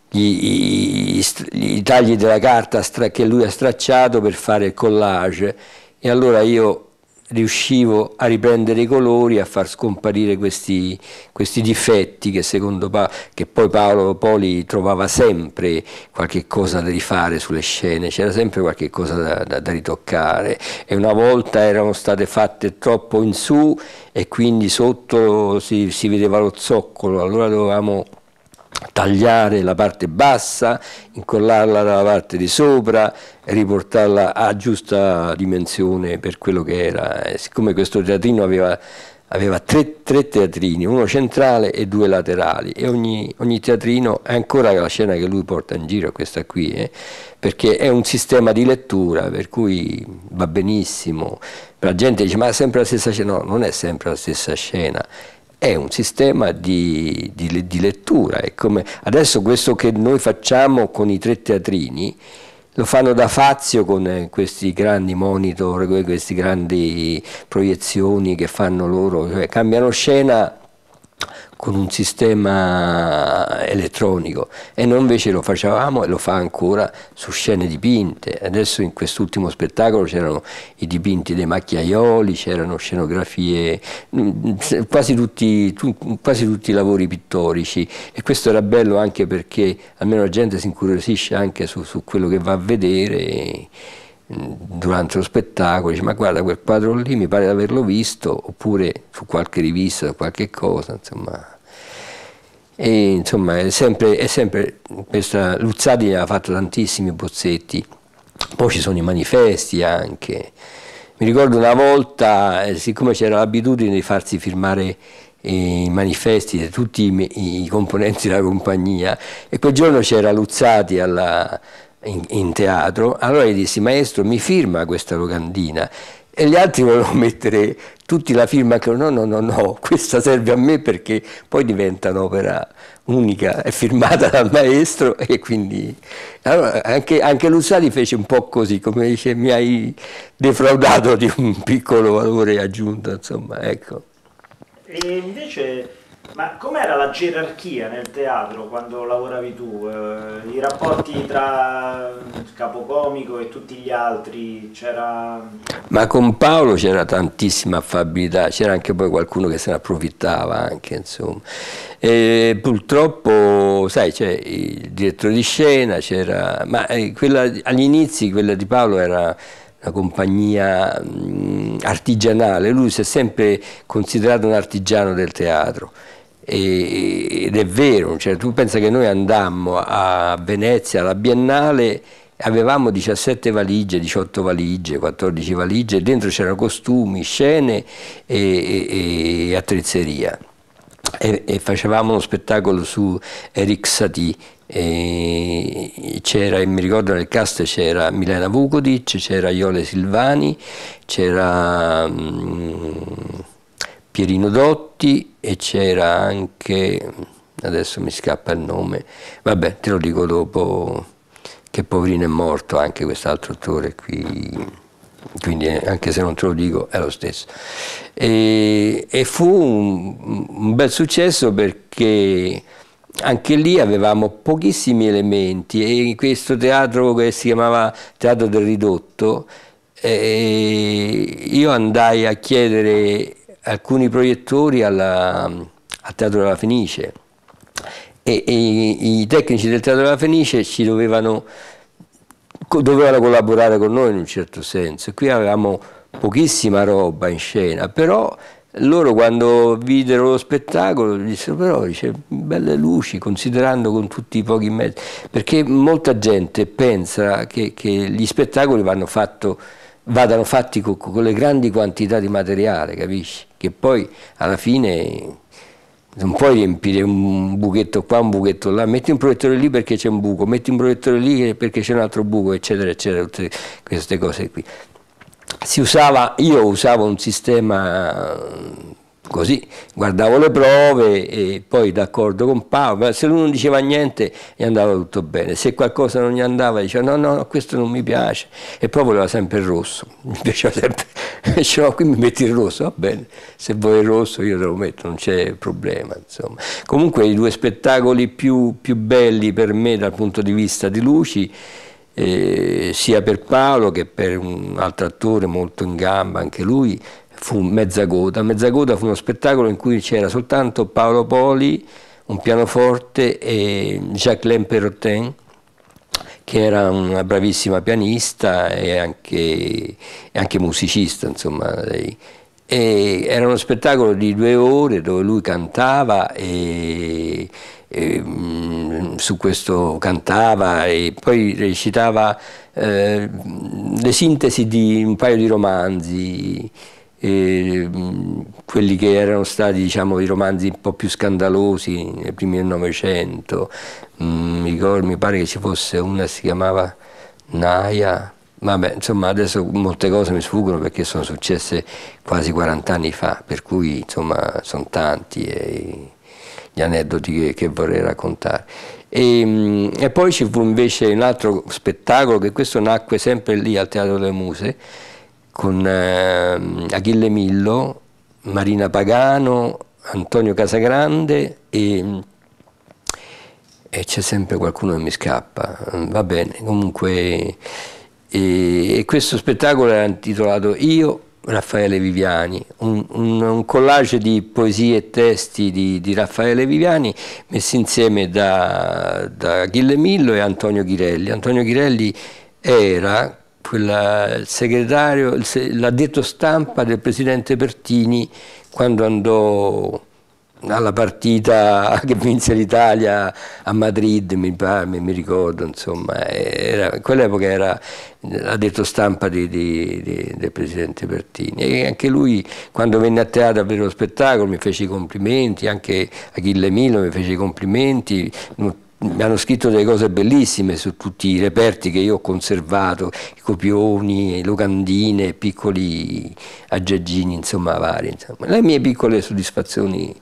gli, gli, gli tagli della carta che lui ha stracciato per fare il collage, e allora io riuscivo a riprendere i colori, a far scomparire questi, questi difetti che secondo pa- che poi Paolo Poli trovava sempre qualche cosa da rifare sulle scene, c'era sempre qualche cosa da, da, da ritoccare e una volta erano state fatte troppo in su e quindi sotto si, si vedeva lo zoccolo, allora dovevamo tagliare la parte bassa, incollarla dalla parte di sopra, e riportarla a giusta dimensione per quello che era. E eh, siccome questo teatrino aveva, aveva tre, tre, teatrini, uno centrale e due laterali, e ogni, ogni, teatrino è ancora la scena che lui porta in giro, questa qui, eh, perché è un sistema di lettura, per cui va benissimo. La gente dice, ma è sempre la stessa scena? No, non è sempre la stessa scena è un sistema di, di, di lettura. adesso questo che noi facciamo con i tre teatrini lo fanno da Fazio con eh, questi grandi monitor, queste grandi proiezioni che fanno loro, cioè cambiano scena con un sistema elettronico e noi invece lo facevamo e lo fa ancora su scene dipinte. Adesso in quest'ultimo spettacolo c'erano i dipinti dei macchiaioli, c'erano scenografie, mm, quasi tutti, quasi tutti i lavori pittorici e questo era bello anche perché almeno la gente si incuriosisce anche su, su quello che va a vedere. Mm, durante lo spettacolo dice ma guarda quel quadro lì mi pare di averlo visto oppure su qualche rivista, su qualche cosa, insomma e insomma è sempre, è sempre questa, Luzzati ha fatto tantissimi bozzetti, poi ci sono i manifesti anche. Mi ricordo una volta, eh, siccome c'era l'abitudine di farsi firmare eh, i manifesti di tutti i, i, componenti della compagnia e quel giorno c'era Luzzati alla, in, in teatro, allora gli dissi maestro mi firma questa locandina e gli altri volevano mettere tutti la firma che no, no, no, no, questa serve a me perché poi diventa un'opera unica, è firmata dal maestro e quindi... Allora anche, anche Lussani fece un po' così, come dice, mi hai defraudato di un piccolo valore aggiunto, insomma, ecco. E invece ma com'era la gerarchia nel teatro quando lavoravi tu? Eh, I rapporti tra mm, capocomico e tutti gli altri? Ma con Paolo c'era tantissima affabilità, c'era anche poi qualcuno che se ne approfittava anche, insomma. E purtroppo, sai, c'è il direttore di scena, c'era... Ma eh, quella, agli inizi quella di Paolo era una compagnia mm, artigianale, lui si è sempre considerato un artigiano del teatro ed è vero, cioè, tu pensa che noi andammo a Venezia alla Biennale avevamo 17 valigie, 18 valigie, 14 valigie, dentro c'erano costumi, scene e, e, e attrezzeria. E, e, facevamo uno spettacolo su Eric Satie, c'era, mi ricordo nel cast c'era Milena Vukodic, c'era Iole Silvani, c'era... Mm, Pierino Dotti e c'era anche, adesso mi scappa il nome, vabbè te lo dico dopo, che poverino è morto anche quest'altro attore qui, quindi anche se non te lo dico è lo stesso. E, e fu un, un bel successo perché anche lì avevamo pochissimi elementi e in questo teatro che si chiamava Teatro del Ridotto eh, io andai a chiedere alcuni proiettori alla, al Teatro della Fenice e, e i, i, tecnici del Teatro della Fenice ci dovevano, dovevano collaborare con noi in un certo senso. E qui avevamo pochissima roba in scena, però loro quando videro lo spettacolo dissero però dice, belle luci considerando con tutti i pochi mezzi perché molta gente pensa che, che gli spettacoli vanno fatti vadano fatti con, con, le grandi quantità di materiale, capisci? Che poi alla fine non puoi riempire un buchetto qua, un buchetto là, metti un proiettore lì perché c'è un buco, metti un proiettore lì perché c'è un altro buco, eccetera, eccetera, tutte queste cose qui. Si usava, io usavo un sistema Così guardavo le prove e poi d'accordo con Paolo, ma se lui non diceva niente gli andava tutto bene, se qualcosa non gli andava diceva no, no, no questo non mi piace e poi voleva sempre il rosso, mi piaceva sempre, diceva no, qui mi metti il rosso, va bene, se vuoi il rosso io te lo metto, non c'è problema insomma. Comunque i due spettacoli più, più belli per me dal punto di vista di luci eh, sia per Paolo che per un altro attore molto in gamba, anche lui, fu Mezza Mezzagoda fu uno spettacolo in cui c'era soltanto Paolo Poli, un pianoforte e Jacqueline Perrotin che era una bravissima pianista e anche, e anche musicista, insomma. E era uno spettacolo di due ore dove lui cantava e, e mm, su questo cantava e poi recitava eh, le sintesi di un paio di romanzi e, quelli che erano stati diciamo, i romanzi un po' più scandalosi nei primi del Novecento. Mm, mi pare che ci fosse una che si chiamava Naya. Vabbè, insomma, adesso molte cose mi sfuggono perché sono successe quasi 40 anni fa, per cui insomma sono tanti e gli aneddoti che, che vorrei raccontare. E, e, poi ci fu invece un altro spettacolo che questo nacque sempre lì al Teatro delle Muse con eh, Achille Millo, Marina Pagano, Antonio Casagrande e, e c'è sempre qualcuno che mi scappa, va bene, comunque e, e questo spettacolo era intitolato Io Raffaele Viviani, un, un, un, collage di poesie e testi di, di Raffaele Viviani messi insieme da, da Achille Millo e Antonio Ghirelli. Antonio Ghirelli era quella, eh, il segretario, l'addetto stampa del presidente Pertini quando andò alla partita che vinse l'Italia a Madrid, mi, pare, mi ricordo, insomma, era, in quell'epoca era la detto stampa di, di, di, del presidente Pertini e anche lui quando venne a teatro a vedere lo spettacolo mi fece i complimenti, anche Achille Milo mi fece i complimenti, mi hanno scritto delle cose bellissime su tutti i reperti che io ho conservato, copioni, locandine, piccoli aggeggini, insomma vari. Insomma. Le mie piccole soddisfazioni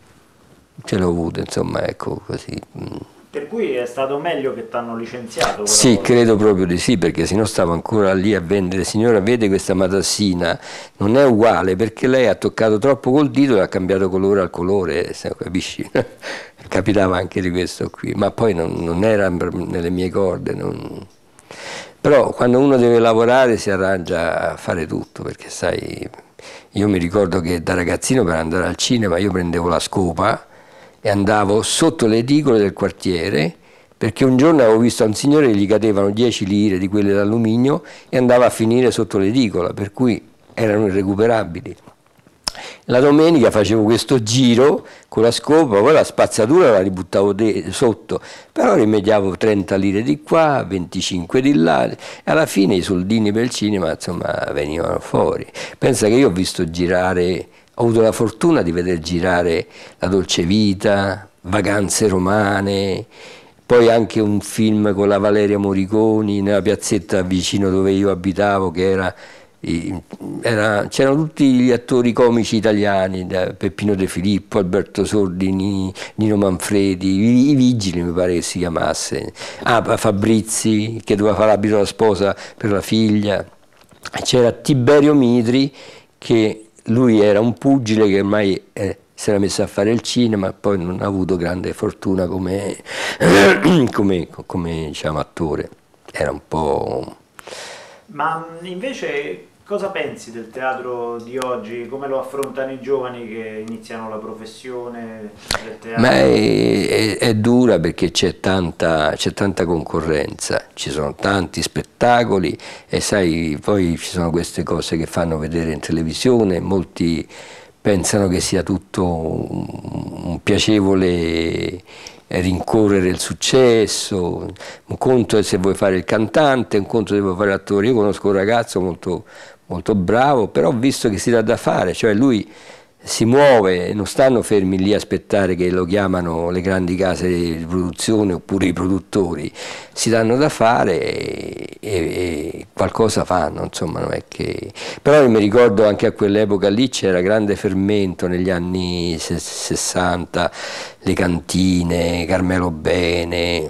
ce le ho avute, insomma, ecco così. Mm. Per cui è stato meglio che ti hanno licenziato? Sì, credo proprio di sì, perché se no stavo ancora lì a vendere. Signora, vede questa matassina, non è uguale perché lei ha toccato troppo col dito e ha cambiato colore al colore, eh, capisci? Capitava anche di questo qui, ma poi non, non era nelle mie corde. Non... Però quando uno deve lavorare si arrangia a fare tutto, perché sai, io mi ricordo che da ragazzino per andare al cinema io prendevo la scopa e andavo sotto le edicole del quartiere perché un giorno avevo visto a un signore che gli cadevano 10 lire di quelle d'alluminio e andava a finire sotto l'edicola, per cui erano irrecuperabili. La domenica facevo questo giro con la scopa, poi la spazzatura la ributtavo sotto, però rimediavo 30 lire di qua, 25 di là, e alla fine i soldini per il cinema insomma venivano fuori. Pensa che io ho visto girare ho avuto la fortuna di veder girare La Dolce Vita, Vaganze Romane, poi anche un film con la Valeria Moriconi nella piazzetta vicino dove io abitavo che era c'erano tutti gli attori comici italiani, Peppino De Filippo, Alberto Sordini, Nino Manfredi, i, Vigili mi pare che si chiamasse, ah, Fabrizi che doveva fare l'abito alla sposa per la figlia, c'era Tiberio Mitri che lui era un pugile che ormai eh, si era messo a fare il cinema, e poi non ha avuto grande fortuna come, come, come diciamo, attore, era un po'... Ma invece Cosa pensi del teatro di oggi? Come lo affrontano i giovani che iniziano la professione Ma è, è, è, dura perché c'è tanta, tanta, concorrenza, ci sono tanti spettacoli e sai, poi ci sono queste cose che fanno vedere in televisione, molti pensano che sia tutto un, piacevole rincorrere il successo, un conto è se vuoi fare il cantante, un conto è se vuoi fare l'attore. Io conosco un ragazzo molto, molto bravo, però visto che si dà da fare, cioè lui si muove, non stanno fermi lì a aspettare che lo chiamano le grandi case di produzione oppure i produttori, si danno da fare e, e, e qualcosa fanno, insomma non è che... Però io mi ricordo anche a quell'epoca lì c'era grande fermento negli anni 60, le cantine, Carmelo Bene,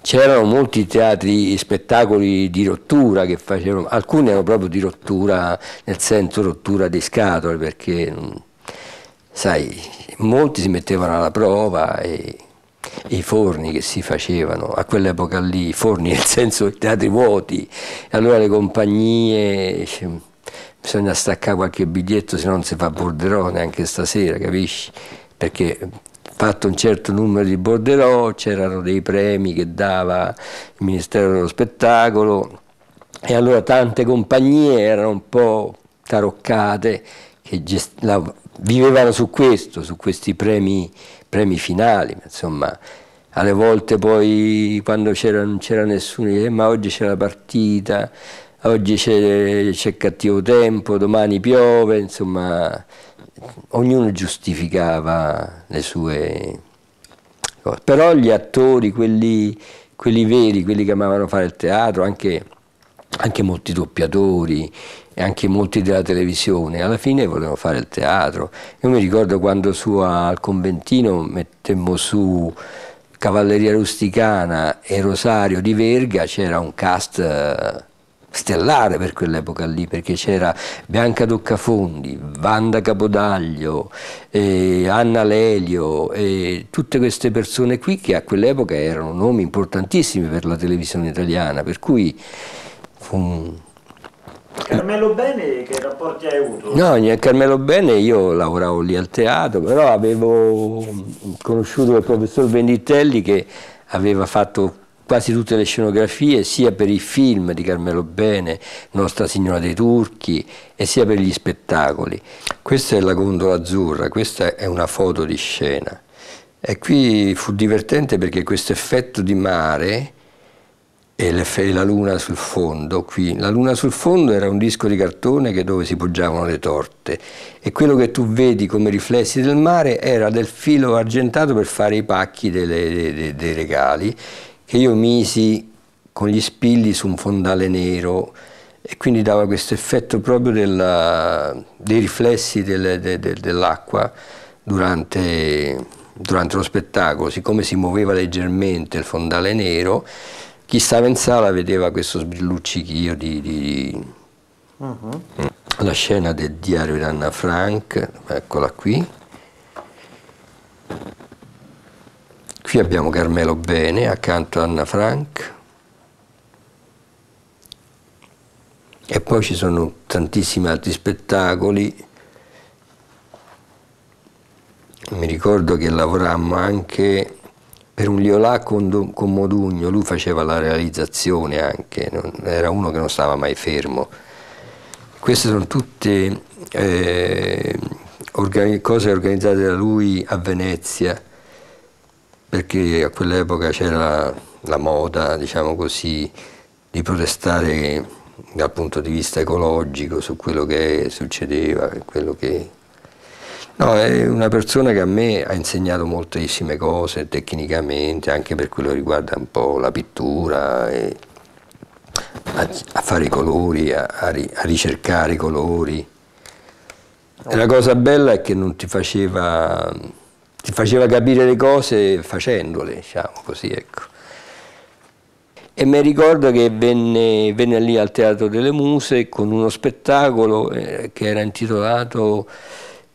c'erano molti teatri, spettacoli di rottura che facevano, alcuni erano proprio di rottura, nel senso rottura di scatole, perché mm, sai, molti si mettevano alla prova e, i forni che si facevano, a quell'epoca lì, i forni nel senso i teatri vuoti, allora le compagnie, cioè, bisogna staccare qualche biglietto se no non si fa borderone anche stasera, capisci? Perché fatto un certo numero di bordelò, c'erano dei premi che dava il Ministero dello Spettacolo e allora tante compagnie erano un po' taroccate che la, vivevano su questo, su questi premi, premi finali, insomma alle volte poi quando non c'era nessuno diceva eh, ma oggi c'è la partita, oggi c'è, cattivo tempo, domani piove, insomma ognuno giustificava le sue cose, però gli attori, quelli, quelli veri, quelli che amavano fare il teatro, anche, anche molti doppiatori, e anche molti della televisione, alla fine volevano fare il teatro. Io mi ricordo quando su al Conventino mettemmo su Cavalleria Rusticana e Rosario di Verga, c'era un cast eh, stellare per quell'epoca lì, perché c'era Bianca Toccafondi, Wanda Capodaglio, eh, Anna Lelio, eh, tutte queste persone qui che a quell'epoca erano nomi importantissimi per la televisione italiana, per cui fu un... Carmelo Bene che rapporti hai avuto? No, Carmelo Bene io lavoravo lì al teatro, però avevo conosciuto il professor Venditelli che aveva fatto quasi tutte le scenografie sia per i film di Carmelo Bene, Nostra Signora dei Turchi e sia per gli spettacoli. Questa è la gondola azzurra, questa è una foto di scena. E qui fu divertente perché questo effetto di mare e la luna sul fondo qui. La luna sul fondo era un disco di cartone dove si poggiavano le torte e quello che tu vedi come riflessi del mare era del filo argentato per fare i pacchi delle, dei, dei regali che io misi con gli spilli su un fondale nero e quindi dava questo effetto proprio della, dei riflessi del, de, de, dell'acqua durante, durante, lo spettacolo, siccome si muoveva leggermente il fondale nero, chi stava in sala vedeva questo sbrilluccichio di, di uh-huh. la scena del diario di Anna Frank, eccola qui. Qui abbiamo Carmelo Bene, accanto a Anna Frank. E poi ci sono tantissimi altri spettacoli. Mi ricordo che lavorammo anche per un liolà con, con Modugno, lui faceva la realizzazione anche, non, era uno che non stava mai fermo. Queste sono tutte eh, organi cose organizzate da lui a Venezia perché a quell'epoca c'era la moda, diciamo così, di protestare dal punto di vista ecologico su quello che succedeva, quello che... No, è una persona che a me ha insegnato moltissime cose tecnicamente, anche per quello che riguarda un po' la pittura, a, a, fare i colori, a, a, ri, a ricercare i colori. E la cosa bella è che non ti faceva ti faceva capire le cose facendole, diciamo così, ecco. E mi ricordo che venne, venne lì al Teatro delle Muse con uno spettacolo eh, che era intitolato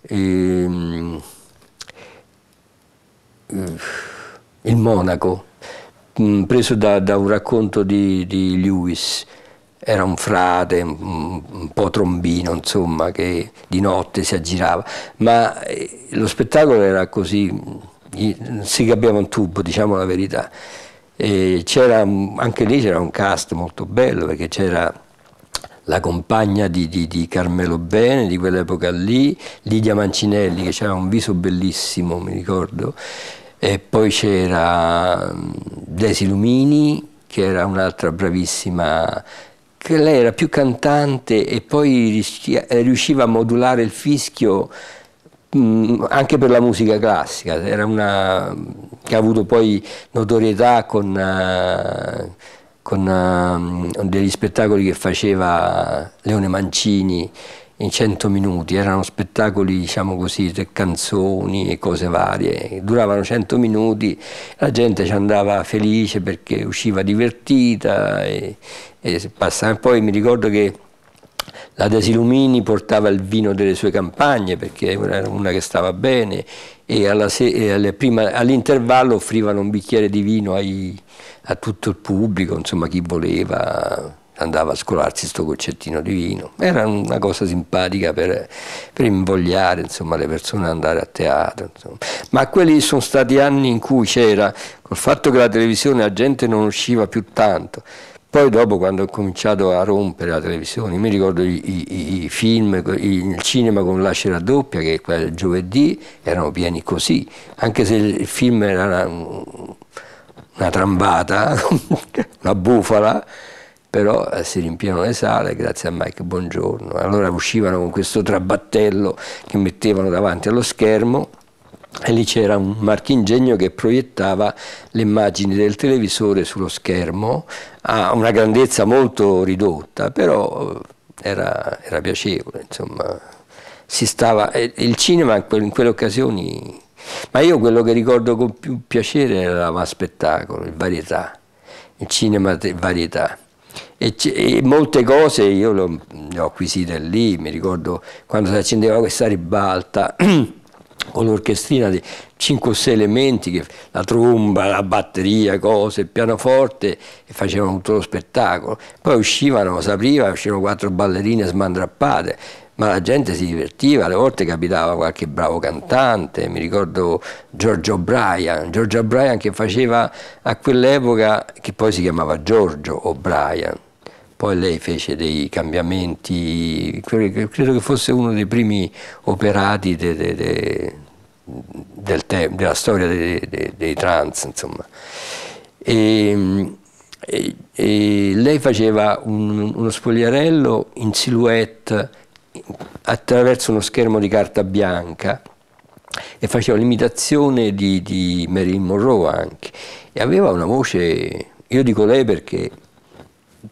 ehm, eh, Il Monaco, mm, preso da, da un racconto di, di Lewis era un frate un, un po' trombino, insomma, che di notte si aggirava, ma eh, lo spettacolo era così, si capiva un tubo, diciamo la verità. c'era, anche lì c'era un cast molto bello perché c'era la compagna di, di, di, Carmelo Bene di quell'epoca lì, Lidia Mancinelli che aveva un viso bellissimo, mi ricordo, e poi c'era mm, Desi Lumini che era un'altra bravissima che lei era più cantante e poi riusciva a modulare il fischio anche per la musica classica, era una che ha avuto poi notorietà con, eh, con ehm, degli spettacoli che faceva Leone Mancini in 100 minuti, erano spettacoli, diciamo così, canzoni e cose varie, duravano 100 minuti, la gente ci andava felice perché usciva divertita e, e, e poi mi ricordo che la Desilumini portava il vino delle sue campagne perché era una che stava bene e, all'intervallo offrivano un bicchiere di vino ai, a tutto il pubblico, insomma chi voleva andava a scolarsi sto goccettino di vino. Era una cosa simpatica per, per invogliare insomma, le persone ad andare a teatro. Insomma. Ma quelli sono stati anni in cui c'era, col fatto che la televisione la gente non usciva più tanto. Poi dopo quando ho cominciato a rompere la televisione, mi ricordo i, i, i film, il cinema con la l'ascera doppia che quel giovedì erano pieni così, anche se il film era una, una trambata, una bufala, però eh, si riempivano le sale grazie a Mike Buongiorno. Allora uscivano con questo trabattello che mettevano davanti allo schermo e lì c'era un marchingegno che proiettava le immagini del televisore sullo schermo a una grandezza molto ridotta, però eh, era, era piacevole, insomma. Stava, il cinema in quelle occasioni... Ma io quello che ricordo con più piacere era la spettacolo, il varietà, il cinema varietà. E, e, molte cose io le ho acquisite lì, mi ricordo quando si accendeva questa ribalta con l'orchestrina di 5 o 6 elementi, che, la tromba, la batteria, cose, il pianoforte e facevano tutto lo spettacolo. Poi uscivano, si apriva, uscivano quattro ballerine smandrappate ma la gente si divertiva, alle volte capitava qualche bravo cantante, mi ricordo Giorgio O'Brien, Giorgio O'Brien che faceva a quell'epoca, che poi si chiamava Giorgio O'Brien, poi lei fece dei cambiamenti, credo che fosse uno dei primi operati de, de, de, del della storia dei trans, insomma. E, ehm, e, e lei faceva un, uno spogliarello in silhouette attraverso uno schermo di carta bianca e faceva l'imitazione di, di Marilyn Monroe anche e aveva una voce, io dico lei perché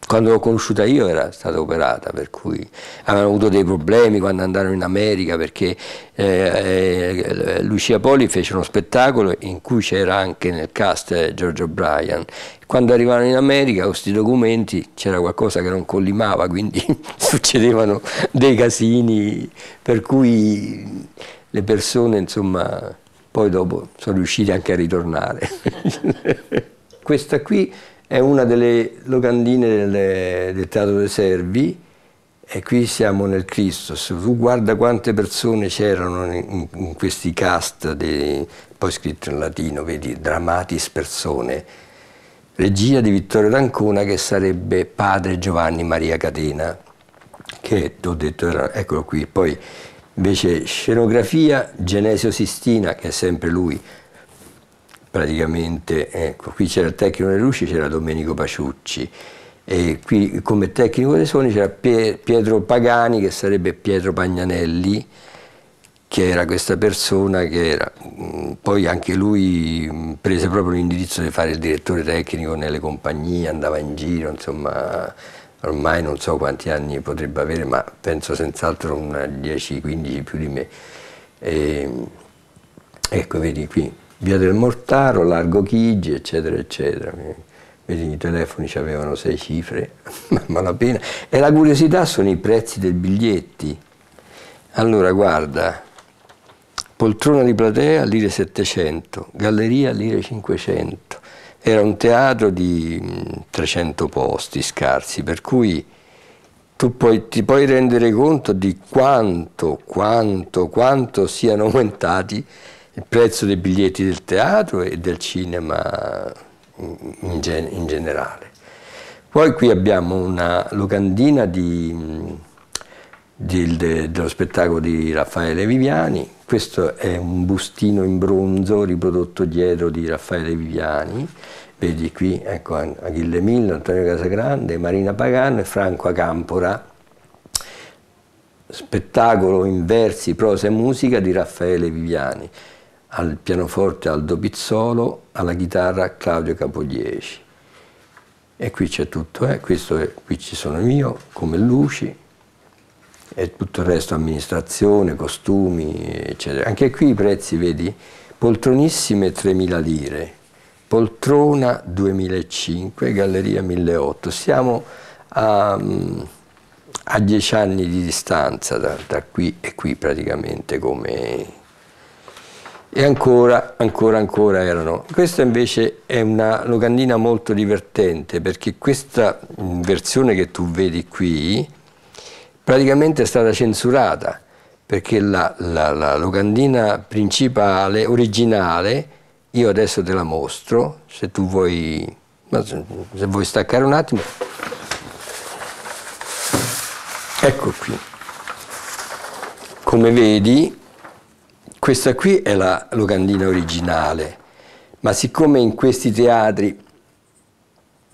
quando l'ho conosciuta io era stata operata, per cui avevano avuto dei problemi quando andarono in America perché eh, eh, Lucia Poli fece uno spettacolo in cui c'era anche nel cast eh, George O'Brien. Quando arrivarono in America con questi documenti c'era qualcosa che non collimava, quindi succedevano dei casini, per cui le persone insomma poi dopo sono riuscite anche a ritornare. Questa qui è una delle locandine del, del Teatro dei Servi e qui siamo nel Christos. Tu guarda quante persone c'erano in, in, questi cast, dei, poi scritto in latino, vedi, dramatis persone, regia di Vittorio D'Ancona che sarebbe padre Giovanni Maria Catena, che ho detto era, eccolo qui, poi invece scenografia Genesio Sistina, che è sempre lui, praticamente, ecco, qui c'era il tecnico delle luci, c'era Domenico Paciucci, e qui come tecnico dei suoni c'era Pietro Pagani, che sarebbe Pietro Pagnanelli, che era questa persona che era, mm, poi anche lui mm, prese proprio l'indirizzo di fare il direttore tecnico nelle compagnie, andava in giro, insomma, ormai non so quanti anni potrebbe avere, ma penso senz'altro 10-15 più di me. E, ehm, ecco, vedi qui, via del Mortaro, largo Chigi, eccetera, eccetera. Vedi, i telefoni avevano sei cifre, ma la pena. E la curiosità sono i prezzi dei biglietti. Allora, guarda, poltrona di platea, lire 700, galleria, lire 500. Era un teatro di 300 posti scarsi, per cui tu puoi, ti puoi rendere conto di quanto, quanto, quanto siano aumentati il prezzo dei biglietti del teatro e del cinema in, gen in generale. Poi qui abbiamo una locandina di, di, de, dello spettacolo di Raffaele Viviani, questo è un bustino in bronzo riprodotto dietro di Raffaele Viviani, vedi qui ecco, Achille Millo, Antonio Casagrande, Marina Pagano e Franco Acampora, spettacolo in versi, prosa e musica di Raffaele Viviani al pianoforte Aldo Pizzolo, alla chitarra Claudio Capogliesi. E qui c'è tutto, eh? è, qui ci sono io come luci e tutto il resto amministrazione, costumi, eccetera. Anche qui i prezzi, vedi, poltronissime 3.000 lire, poltrona 2.005, galleria 1.800. Siamo a, mm, a dieci anni di distanza da, da qui e qui praticamente come e ancora, ancora, ancora erano. Questa invece è una locandina molto divertente perché questa mm, versione che tu vedi qui praticamente è stata censurata perché la, la, la locandina principale, originale, io adesso te la mostro, se tu vuoi, se vuoi staccare un attimo. Ecco qui. Come vedi, questa qui è la locandina originale, ma siccome in questi teatri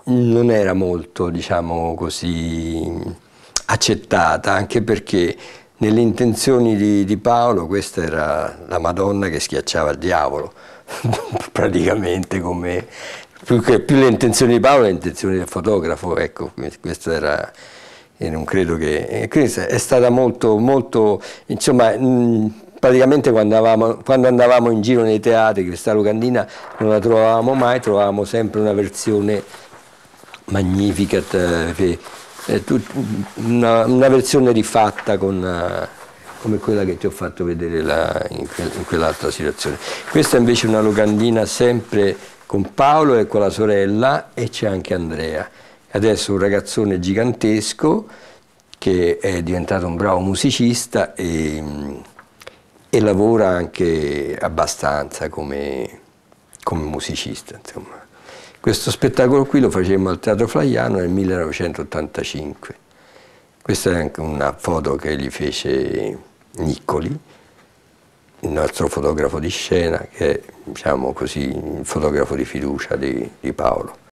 non era molto, diciamo così, accettata, anche perché nelle intenzioni di, di, Paolo questa era la Madonna che schiacciava il diavolo, praticamente come più, che, più le intenzioni di Paolo le intenzioni del fotografo, ecco, questo era e non credo che è stata molto molto insomma mh, praticamente quando andavamo, quando andavamo, in giro nei teatri, questa locandina non la trovavamo mai, trovavamo sempre una versione magnifica, eh, eh, una, una versione rifatta con, eh, come quella che ti ho fatto vedere là, in, in quell'altra situazione. Questa invece è una locandina sempre con Paolo e con la sorella e c'è anche Andrea. Adesso un ragazzone gigantesco che è diventato un bravo musicista e mm, e lavora anche abbastanza come, come musicista. Insomma. Questo spettacolo qui lo facemmo al Teatro Flaiano nel 1985. Questa è anche una foto che gli fece Niccoli, il nostro fotografo di scena, che è diciamo così, il fotografo di fiducia di, di Paolo.